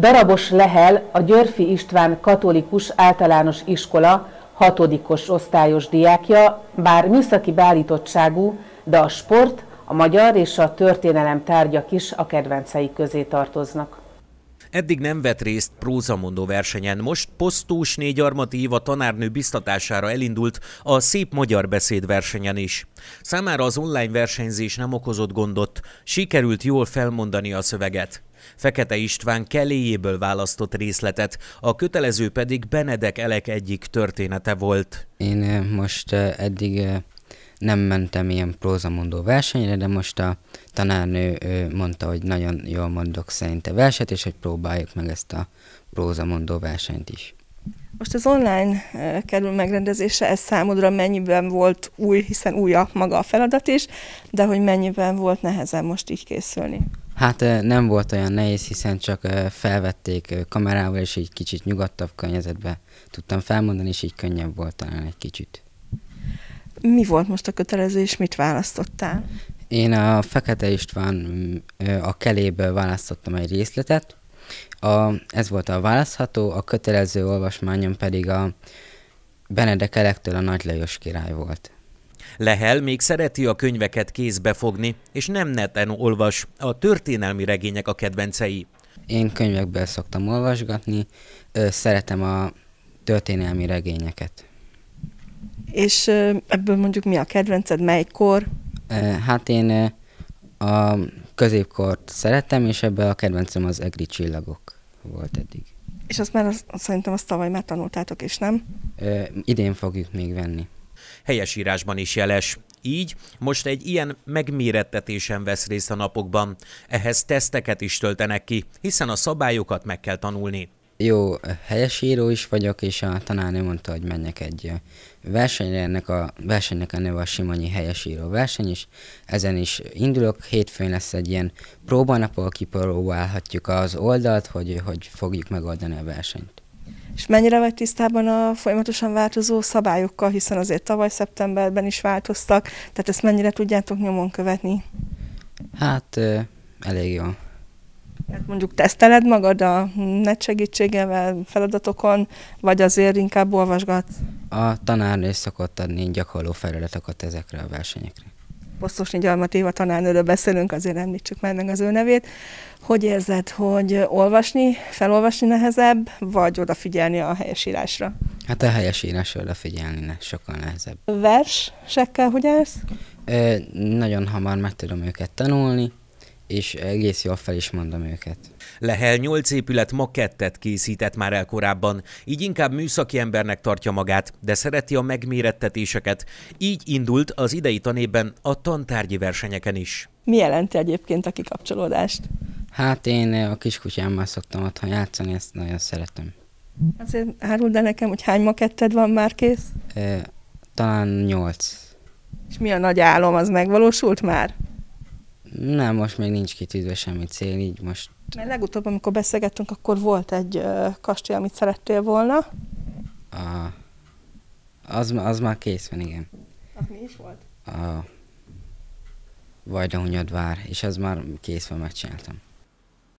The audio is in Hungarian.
Darabos Lehel a Györfi István Katolikus Általános Iskola hatodikos osztályos diákja, bár műszaki beállítottságú, de a sport, a magyar és a történelem tárgyak is a kedvencei közé tartoznak. Eddig nem vett részt prózamondó versenyen, most Posztós Négyarmati Éva tanárnő biztatására elindult a Szép Magyar Beszéd versenyen is. Számára az online versenyzés nem okozott gondot, sikerült jól felmondani a szöveget. Fekete István keléjéből választott részletet, a kötelező pedig Benedek Elek egyik története volt. Én eh, most eh, eddig eh, nem mentem ilyen prózamondó versenyre, de most a tanárnő mondta, hogy nagyon jól mondok szerinte verset, és hogy próbáljuk meg ezt a prózamondó versenyt is. Most az online kerül megrendezése, ez számodra mennyiben volt új, hiszen új a maga a feladat is, de hogy mennyiben volt nehezen most így készülni? Hát nem volt olyan nehéz, hiszen csak felvették kamerával, és így kicsit nyugodtabb környezetbe tudtam felmondani, és így könnyebb volt talán egy kicsit. Mi volt most a kötelező, és mit választottál? Én a Fekete István mm, a keléből választottam egy részletet. A, ez volt a választható, a kötelező olvasmányom pedig a Benedek Elektől a Nagy Lajos király volt. Lehel még szereti a könyveket kézbe fogni, és nem neten olvas, a történelmi regények a kedvencei. Én könyvekből szoktam olvasgatni, szeretem a történelmi regényeket. És ebből mondjuk mi a kedvenced, mely kor? Hát én a középkort szerettem, és ebből a kedvencem az egri csillagok volt eddig. És azt már azt, szerintem azt tavaly már tanultátok is, nem? Ö, idén fogjuk még venni. Helyesírásban is jeles. Így most egy ilyen megmérettetésen vesz részt a napokban. Ehhez teszteket is töltenek ki, hiszen a szabályokat meg kell tanulni jó helyesíró is vagyok, és a tanárnő mondta, hogy menjek egy versenyre, ennek a versenynek a neve a Simonyi helyesíró verseny, is. ezen is indulok. Hétfőn lesz egy ilyen próbanap, ahol kipróbálhatjuk az oldalt, hogy, hogy fogjuk megoldani a versenyt. És mennyire vagy tisztában a folyamatosan változó szabályokkal, hiszen azért tavaly szeptemberben is változtak, tehát ezt mennyire tudjátok nyomon követni? Hát elég jó. Hát mondjuk teszteled magad a net segítségevel feladatokon, vagy azért inkább olvasgat? A tanárnő szokott adni gyakorló feladatokat ezekre a versenyekre. Posztosnyi Gyarmatéva tanárnőről beszélünk, azért említsük már meg az ő nevét. Hogy érzed, hogy olvasni, felolvasni nehezebb, vagy odafigyelni a helyesírásra? Hát a helyesírásra odafigyelni ne, sokkal nehezebb. Versekkel hogy állsz? Ö, nagyon hamar meg tudom őket tanulni, és egész jól fel is mondom őket. Lehel nyolc épület ma kettet készített már el korábban, így inkább műszaki embernek tartja magát, de szereti a megmérettetéseket. Így indult az idei tanében a tantárgyi versenyeken is. Mi jelenti egyébként a kikapcsolódást? Hát én a kiskutyámmal szoktam otthon játszani, ezt nagyon szeretem. Azért árul, de nekem, hogy hány maketted van már kész? E, talán nyolc. És mi a nagy álom, az megvalósult már? Nem, most még nincs kitűzve semmi cél, így most... Mert legutóbb, amikor beszélgettünk, akkor volt egy kastély, amit szerettél volna. A... Az, az már kész van, igen. Az mi is volt? A... Vajdahunyadvár, és az már kész van, megcsináltam.